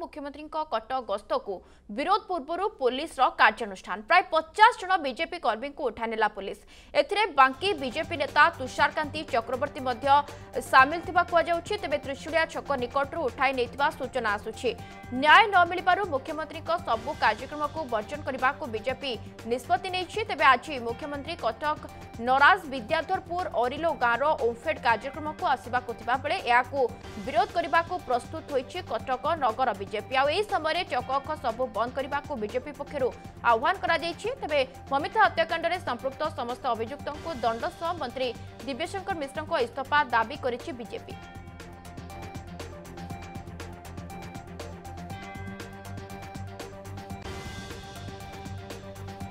মুখ্যমন্ত্রীঙ্ক কটক গস্তকু বিরোধ পূর্বরু পুলিশর কার্যানুষ্ঠান প্রায় পচাশ জন বিজেপি কর্মীকে উঠা নেলা পুলিশ এতে বাঙ্কি বিজেপি নেতা তুষারকান্তি চক্রবর্তী মধ্য সামিল থাকা কুযাচ্ছে তবে ত্রিশুড়িয়া ছক নিকটর উঠাই নেই সূচনা আসুচি ন্যায় ন মিপার মুখ্যমন্ত্রীঙ্ক সবু কার্যক্রমক বর্জন করা বিজেপি নিষ্পতি নিয়েছে তবে আজ মুখ্যমন্ত্রী কটক নরাজ বিদ্যাধরপুর অরিলো গাঁর ওমফেড কার্যক্রমক আসবাক বেড়ে বিরোধ করা প্রস্তুত হয়েছে কটক নগর ବିଜେପି ଆଉ ଏହି ସମୟରେ ଚକଅଖ ସବୁ ବନ୍ଦ କରିବାକୁ ବିଜେପି ପକ୍ଷରୁ ଆହ୍ୱାନ କରାଯାଇଛି ତେବେ ମମିତା ହତ୍ୟାକାଣ୍ଡରେ ସମ୍ପୃକ୍ତ ସମସ୍ତ ଅଭିଯୁକ୍ତଙ୍କୁ ଦଣ୍ଡ ସହ ମନ୍ତ୍ରୀ ଦିବ୍ୟଶଙ୍କର ମିଶ୍ରଙ୍କ ଇସ୍ତଫା ଦାବି କରିଛି ବିଜେପି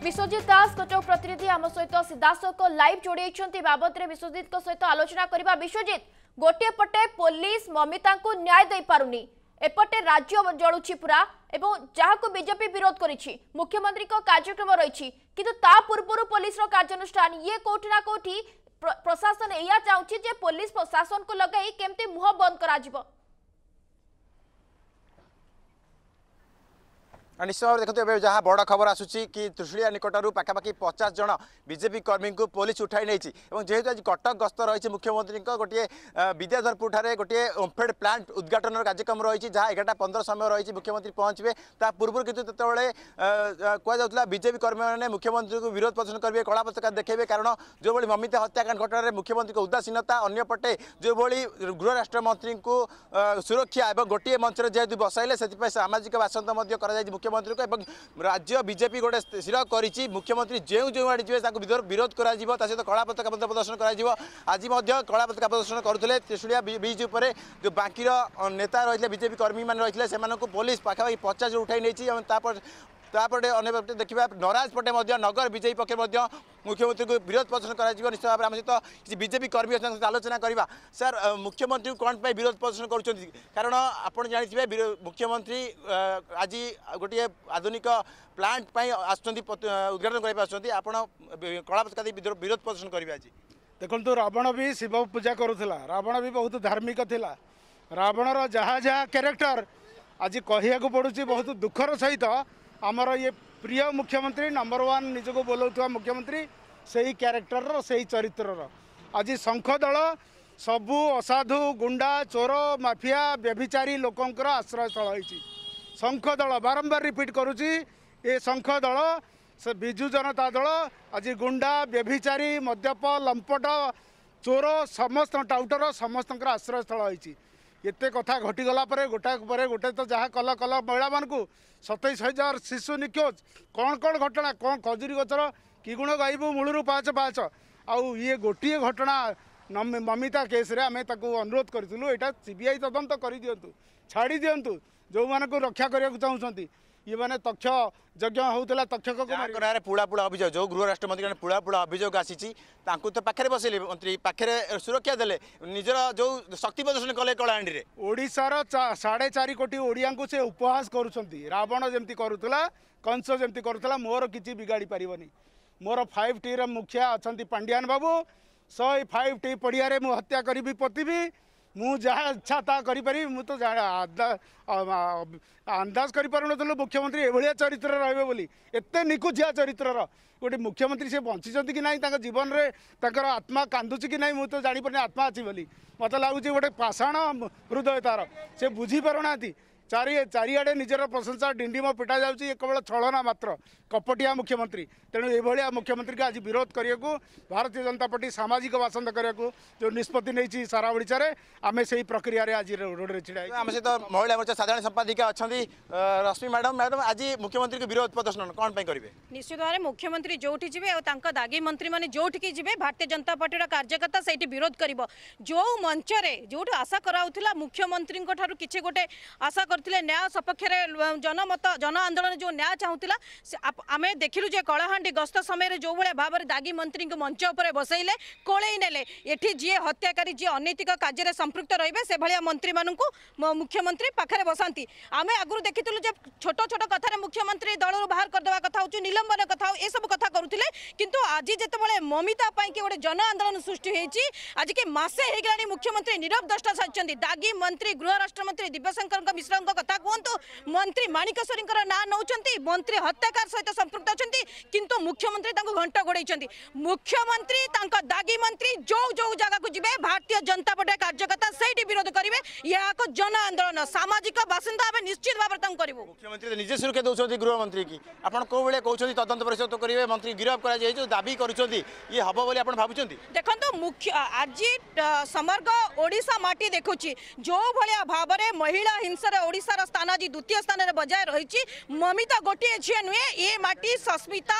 বিশ্বজিৎ দাস কটক প্রতিনিধি আম সহিত সিধাসলখ লাইভ যোড়াইছেন বাবদরে বিশ্বজিৎ সহিত আলোচনা করা বিশ্বজিৎ গোটিয়ে পটে পুলিশ মমিতা ন্যায় দিয়ে পারুনি এপটে রাজ্য জলুছি পুরা এবং যাহাকু বিজেপি বিরোধ করেছি মুখ্যমন্ত্রীক কার্যক্রম রয়েছে কিন্তু তা পূর্বরু পুলিশর কার্যানুষ্ঠান ইয়ে কোটি না কোটি প্রশাসন এয়া চাহুছি যে পুলিশ প্রশাসনকে লগাই কেমতি মুহ বন্ধ করা নিশ্চিত ভাবে দেখুন এবার যা বড় খবর আসুচি কি ত্রিশুড়িয়া নিকটর পাখাপাখি পচাশ জন বিজেপি কর্মী পুলিশ উঠাই নিয়েছে এবং যেহেতু আজ কটক গস্ত রয়েছে মুখ্যমন্ত্রী গোটিয়ে বিদ্যাধরপুর ঠারে গোটিয়ে ওমফেড প্লান্ট উদ্ঘাটনের কার্যক্রম রয়েছে যা এগারোটা পনেরো সময় রয়েছে মুখ্যমন্ত্রী পৌঁছবে তা পূর্ব কিন্তু যেতবে কুয়া বিজেপি কর্মী মানে মুখ্যমন্ত্রী বিরোধ প্রদর্শন করবে কলা পতাকা দেখবে কারণ যেভাবে মমিতা হত্যাকাণ্ড ঘটনার মুখ্যমন্ত্রী উদাসীনতা অন্যপটে যেভাবে গৃহরাষ্ট্রমন্ত্রী সুরক্ষা এবং গোটিয়ে মঞ্চে যেহেতু বসাইলে সেই সামাজিক বাসন্দ করা যাই মুখ্যমন্ত্রী ମୁଖ୍ୟମନ୍ତ୍ରୀଙ୍କୁ ଏବଂ ରାଜ୍ୟ ବିଜେପି ଗୋଟେ ସ୍ଥିର କରିଛି ମୁଖ୍ୟମନ୍ତ୍ରୀ ଯେଉଁ ଯେଉଁ ଆଡ଼େ ଯିବେ ତାକୁ ବିରୋଧ କରାଯିବ ତା ସହିତ କଳା ପତାକା ମଧ୍ୟ ପ୍ରଦର୍ଶନ କରାଯିବ ଆଜି ମଧ୍ୟ କଳା ପତାକା ପ୍ରଦର୍ଶନ କରୁଥିଲେ ତ୍ରିଶୁଳିଆ ବ୍ରିଜ୍ ଉପରେ ଯେଉଁ ବାଙ୍କିର ନେତା ରହିଥିଲେ ବିଜେପି କର୍ମୀମାନେ ରହିଥିଲେ ସେମାନଙ୍କୁ ପୋଲିସ ପାଖାପାଖି ପଚାଶ ଉଠାଇ ନେଇଛି ଏବଂ ତା ତାପଟେ ଅନ୍ୟ ପଟେ ଦେଖିବା ନରାଜ ପଟେ ମଧ୍ୟ ନଗର ବିଜେପି ପକ୍ଷରେ ମଧ୍ୟ ମୁଖ୍ୟମନ୍ତ୍ରୀଙ୍କୁ ବିରୋଧ ପ୍ରଦର୍ଶନ କରାଯିବ ନିଶ୍ଚୟ ଭାବରେ ଆମ ସହିତ କିଛି ବିଜେପି କର୍ମୀ ଅଛନ୍ତି ସହିତ ଆଲୋଚନା କରିବା ସାର୍ ମୁଖ୍ୟମନ୍ତ୍ରୀଙ୍କୁ କ'ଣ ପାଇଁ ବିରୋଧ ପ୍ରଦର୍ଶନ କରୁଛନ୍ତି କାରଣ ଆପଣ ଜାଣିଥିବେ ମୁଖ୍ୟମନ୍ତ୍ରୀ ଆଜି ଗୋଟିଏ ଆଧୁନିକ ପ୍ଲାଣ୍ଟ ପାଇଁ ଆସୁଛନ୍ତି ଉଦ୍ଘାଟନ କରିବା ଆସୁଛନ୍ତି ଆପଣ କଳାପତି ବିରୋଧ ପ୍ରଦର୍ଶନ କରିବେ ଆଜି ଦେଖନ୍ତୁ ରାବଣ ବି ଶିବ ପୂଜା କରୁଥିଲା ରାବଣ ବି ବହୁତ ଧାର୍ମିକ ଥିଲା ରାବଣର ଯାହା ଯାହା କ୍ୟାରେକ୍ଟର ଆଜି କହିବାକୁ ପଡ଼ୁଛି ବହୁତ ଦୁଃଖର ସହିତ ଆମର ଇଏ ପ୍ରିୟ ମୁଖ୍ୟମନ୍ତ୍ରୀ ନମ୍ବର ୱାନ୍ ନିଜକୁ ବୋଲାଉଥିବା ମୁଖ୍ୟମନ୍ତ୍ରୀ ସେହି କ୍ୟାରେକ୍ଟରର ସେହି ଚରିତ୍ରର ଆଜି ଶଙ୍ଖ ଦଳ ସବୁ ଅସାଧୁ ଗୁଣ୍ଡା ଚୋର ମାଫିଆ ବ୍ୟଭିଚାରୀ ଲୋକଙ୍କର ଆଶ୍ରୟସ୍ଥଳ ହୋଇଛି ଶଙ୍ଖ ଦଳ ବାରମ୍ବାର ରିପିଟ୍ କରୁଛି ଏ ଶଙ୍ଖ ଦଳ ସେ ବିଜୁ ଜନତା ଦଳ ଆଜି ଗୁଣ୍ଡା ବ୍ୟଭିଚାରୀ ମଦ୍ୟପ ଲମ୍ପଟ ଚୋର ସମସ୍ତ ଟାଉଟର ସମସ୍ତଙ୍କର ଆଶ୍ରୟସ୍ଥଳ ହୋଇଛି ए कथा घटिगलाप गोटा गोटे त जहाँ कला कला महिला मुख्यु सतैस हजार शिशु निखोज कौन कन् घटना कजुरी गचर कि गुण गाइबु मूलु पाच पाच, आउ ये गोट घटना ममिता केस्रेमे अनुरोध गरिटा सिबिआई तदन छाड़ी छाडिदि जो मुख चाहन्छ इ म तक्षा पुलापु अभियोग जो गृह राष्ट्र मन्त्री पुलापु अभियोग आसि तो पार्थे बसैले मंत्री पाखेर सुरक्षा देले निजर जो शक्ति प्रदर्शन कले कला साढे चारिोटिओडिया सेहाहास गरुन्छ रावण कंस कसरी गर्ुला मोर कि बिगाडि पारेको मोर फाइभ टी मुखिया पाण्डियाान बाबु टी पढियार म हत्या पति भी ମୁଁ ଯାହା ଇଚ୍ଛା ତାହା କରିପାରିବି ମୁଁ ତ ଆନ୍ଦାଜ କରିପାରୁନଥିଲୁ ମୁଖ୍ୟମନ୍ତ୍ରୀ ଏଭଳିଆ ଚରିତ୍ର ରହିବେ ବୋଲି ଏତେ ନିକୁଚିଆ ଚରିତ୍ରର ଗୋଟେ ମୁଖ୍ୟମନ୍ତ୍ରୀ ସେ ବଞ୍ଚିଛନ୍ତି କି ନାହିଁ ତାଙ୍କ ଜୀବନରେ ତାଙ୍କର ଆତ୍ମା କାନ୍ଦୁଛି କି ନାହିଁ ମୁଁ ତ ଜାଣିପାରୁନି ଆତ୍ମା ଅଛି ବୋଲି ମୋତେ ଲାଗୁଛି ଗୋଟେ ପାଷାଣ ହୃଦୟ ତାର ସେ ବୁଝିପାରୁନାହାନ୍ତି ଚାରି ଚାରିଆଡ଼େ ନିଜର ପ୍ରଶଂସା ଡିଣ୍ଡିମ ପିଟା ଯାଉଛି ଏ କେବଳ ଛଳନା ମାତ୍ର କପଟିଆ ମୁଖ୍ୟମନ୍ତ୍ରୀ ତେଣୁ ଏଭଳିଆ ମୁଖ୍ୟମନ୍ତ୍ରୀଙ୍କୁ ଆଜି ବିରୋଧ କରିବାକୁ ଭାରତୀୟ ଜନତା ପାର୍ଟି ସାମାଜିକ ବାସନ୍ଦ କରିବାକୁ ଯେଉଁ ନିଷ୍ପତ୍ତି ନେଇଛି ସାରା ଓଡ଼ିଶାରେ ଆମେ ସେହି ପ୍ରକ୍ରିୟାରେ ଆଜି ରୋଡ଼ରେ ଛିଡ଼ା ହେଇଛୁ ଆମ ସହିତ ମହିଳା ମୋର୍ଚ୍ଚା ସାଧାରଣ ସମ୍ପାଦିକା ଅଛନ୍ତି ରଶ୍ମି ମ୍ୟାଡ଼ାମ୍ ମ୍ୟାଡ଼ାମ୍ ଆଜି ମୁଖ୍ୟମନ୍ତ୍ରୀଙ୍କୁ ବିରୋଧ ପ୍ରଦର୍ଶନ କ'ଣ ପାଇଁ କରିବେ ନିଶ୍ଚିତ ଭାବରେ ମୁଖ୍ୟମନ୍ତ୍ରୀ ଯେଉଁଠି ଯିବେ ଆଉ ତାଙ୍କ ଦାଗୀ ମନ୍ତ୍ରୀମାନେ ଯେଉଁଠିକି ଯିବେ ଭାରତୀୟ ଜନତା ପାର୍ଟିର କାର୍ଯ୍ୟକର୍ତ୍ତା ସେଇଠି ବିରୋଧ କରିବ ଯେଉଁ ମଞ୍ଚରେ ଯେଉଁଠୁ ଆଶା କରାଉଥିଲା ମୁଖ୍ୟମନ୍ତ୍ରୀଙ୍କ ଠାରୁ କିଛି ଗୋଟେ ଆଶା କରି करते न्याय सपक्ष जनमत जन आंदोलन जो न्याय चाहूला आम देखिलु कलाहां गस्त समय जो भाई भाव में दागी मंत्री को मंच पर बसइले कोलई ने जी हत्याकारी जी अनैतिक कार्य संपुक्त रे से भाया मंत्री मान मुख्यमंत्री पाखे बसाती आम आगु देखी छोट छोट कथार मुख्यमंत्री दल बाहर करदे कथा हो निलंबन कथ हो सब कथ करुले कि आज जिते ममिता गोटे जन आंदोलन सृष्टि होती आज के मसे हो मुख्यमंत्री नीरव दस्टा सारी दागी मंत्री गृह राष्ट्रमंत्री दिव्यशंकर मिश्र कथा कहतु मंत्री माणिकेश्वरी ना नौ मंत्री हत्याकार सहित संपुक्त अच्छा किंतु मुख्यमंत्री घंट घोड़ मुख्यमंत्री दागी मंत्री जो जो जगह को जी भारतीय जनता पार्टी कार्यकर्ता से विरोध करेंगे यह एक जन आंदोलन सामाजिक बासिंदा आम निश्चित भाव कर निजे सुरक्षा दौरान गृहमंत्री की आप कौले कहते तदंत परिषद करेंगे मंत्री गिरफ्त कर दावी कर देखो मुख्य आज समग्र ओडा मटी देखु जो भाया भाव में महिला हिंसा ओडार स्थान आज द्वितीय स्थान में बजाय रही ममिता गोटे झील नुहे ये माटी सस्मिता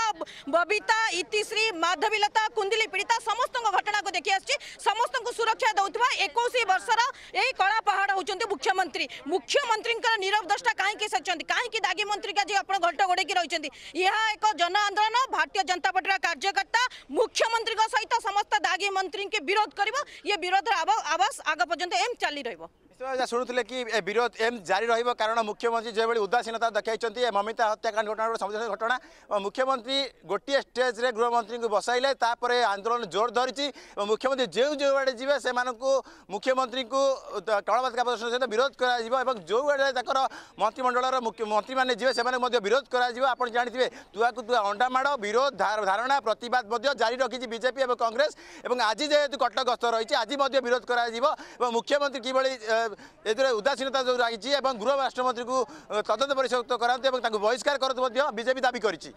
बबिता इतिश्री माधवीलता कुंदली पीड़िता समस्त घटना को देखी आस सुरक्षा दौरान एक बर्ष यही कलापहाड़ हो मुख्यमंत्री मुख्यमंत्री नीरव दस्टा कहीं कहीं दागी मंत्री का जी आप घट गोड़े रही एक जन आंदोलन भारतीय जनता पार्टी कार्यकर्ता मुख्यमंत्री सहित समस्त दागी मंत्री के विरोध कर ये विरोध आवास आग पर्यटन एम चली रहा ବାସ୍ତବତା ଶୁଣୁଥିଲେ କି ଏ ବିରୋଧ ଏମ୍ ଜାରି ରହିବ କାରଣ ମୁଖ୍ୟମନ୍ତ୍ରୀ ଯେଭଳି ଉଦାସୀନତା ଦେଖାଇଛନ୍ତି ଏ ମମିତା ହତ୍ୟାକାଣ୍ଡ ଘଟଣା ଗୋଟେ ସମସ୍ତ ଘଟଣା ମୁଖ୍ୟମନ୍ତ୍ରୀ ଗୋଟିଏ ଷ୍ଟେଜ୍ରେ ଗୃହମନ୍ତ୍ରୀଙ୍କୁ ବସାଇଲେ ତାପରେ ଆନ୍ଦୋଳନ ଜୋର ଧରିଛି ଏବଂ ମୁଖ୍ୟମନ୍ତ୍ରୀ ଯେଉଁ ଯେଉଁ ଆଡ଼େ ଯିବେ ସେମାନଙ୍କୁ ମୁଖ୍ୟମନ୍ତ୍ରୀଙ୍କୁ ଟଳବାତିକା ପ୍ରଦର୍ଶନ ସହିତ ବିରୋଧ କରାଯିବ ଏବଂ ଯେଉଁ ଆଡ଼େ ତାଙ୍କର ମନ୍ତ୍ରିମଣ୍ଡଳର ମନ୍ତ୍ରୀମାନେ ଯିବେ ସେମାନଙ୍କୁ ମଧ୍ୟ ବିରୋଧ କରାଯିବ ଆପଣ ଜାଣିଥିବେ ତୁଆକୁ ତୁଆ ଅଣ୍ଡାମାଡ଼ ବିରୋଧ ଧାରଣା ପ୍ରତିବାଦ ମଧ୍ୟ ଜାରି ରଖିଛି ବିଜେପି ଏବଂ କଂଗ୍ରେସ ଏବଂ ଆଜି ଯେହେତୁ କଟକ ଗସ୍ତ ରହିଛି ଆଜି ମଧ୍ୟ ବିରୋଧ କରାଯିବ ଏବଂ ମୁଖ୍ୟମନ୍ତ୍ରୀ କିଭଳି ଏଥିରେ ଉଦାସୀନତା ଯେଉଁ ଲାଗିଛି ଏବଂ ଗୃହ ରାଷ୍ଟ୍ରମନ୍ତ୍ରୀଙ୍କୁ ତଦନ୍ତ ପରିଶୋଧ କରାନ୍ତୁ ଏବଂ ତାଙ୍କୁ ବହିଷ୍କାର କରନ୍ତୁ ମଧ୍ୟ ବିଜେପି ଦାବି କରିଛି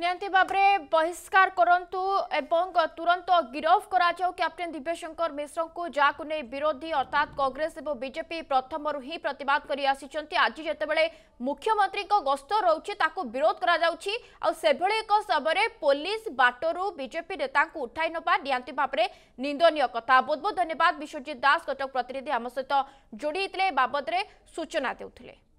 ନିହାତି ଭାବରେ ବହିଷ୍କାର କରନ୍ତୁ ଏବଂ ତୁରନ୍ତ ଗିରଫ କରାଯାଉ କ୍ୟାପ୍ଟେନ୍ ଦିବ୍ୟଶଙ୍କର ମିଶ୍ରଙ୍କୁ ଯାହାକୁ ନେଇ ବିରୋଧୀ ଅର୍ଥାତ୍ କଂଗ୍ରେସ ଏବଂ ବିଜେପି ପ୍ରଥମରୁ ହିଁ ପ୍ରତିବାଦ କରି ଆସିଛନ୍ତି ଆଜି ଯେତେବେଳେ ମୁଖ୍ୟମନ୍ତ୍ରୀଙ୍କ ଗସ୍ତ ରହୁଛି ତାକୁ ବିରୋଧ କରାଯାଉଛି ଆଉ ସେଭଳି ଏକ ସମୟରେ ପୋଲିସ ବାଟରୁ ବିଜେପି ନେତାଙ୍କୁ ଉଠାଇ ନେବା ନିହାତି ଭାବରେ ନିନ୍ଦନୀୟ କଥା ବହୁତ ବହୁତ ଧନ୍ୟବାଦ ବିଶ୍ୱଜିତ ଦାସ କଟକ ପ୍ରତିନିଧି ଆମ ସହିତ ଯୋଡ଼ି ହେଇଥିଲେ ଏ ବାବଦରେ ସୂଚନା ଦେଉଥିଲେ